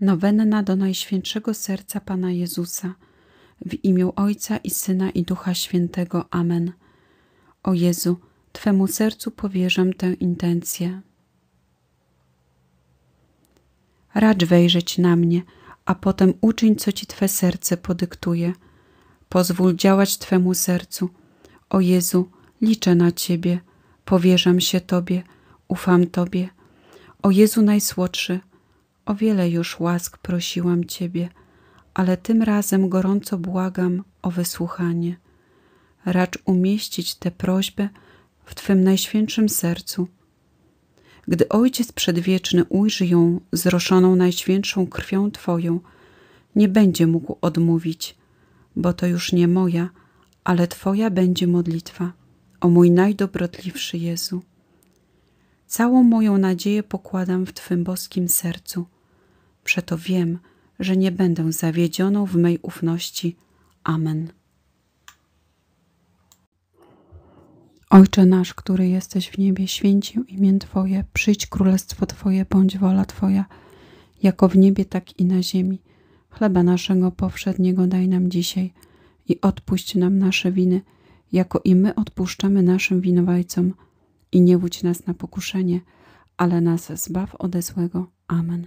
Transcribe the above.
Nowenna do Najświętszego Serca Pana Jezusa. W imię Ojca i Syna i Ducha Świętego. Amen. O Jezu, Twemu sercu powierzam tę intencję. Racz wejrzeć na mnie, a potem uczyń, co Ci Twe serce podyktuje. Pozwól działać Twemu sercu. O Jezu, liczę na Ciebie, powierzam się Tobie, ufam Tobie. O Jezu Najsłodszy, o wiele już łask prosiłam Ciebie, ale tym razem gorąco błagam o wysłuchanie. Racz umieścić tę prośbę w Twym najświętszym sercu. Gdy Ojciec Przedwieczny ujrzy ją zroszoną najświętszą krwią Twoją, nie będzie mógł odmówić, bo to już nie moja, ale Twoja będzie modlitwa, o mój najdobrotliwszy Jezu. Całą moją nadzieję pokładam w Twym boskim sercu – Przeto wiem, że nie będę zawiedzioną w mej ufności. Amen. Ojcze nasz, który jesteś w niebie, święcił imię Twoje, przyjdź królestwo Twoje, bądź wola Twoja, jako w niebie, tak i na ziemi. Chleba naszego powszedniego daj nam dzisiaj i odpuść nam nasze winy, jako i my odpuszczamy naszym winowajcom. I nie wódź nas na pokuszenie, ale nas zbaw ode złego. Amen.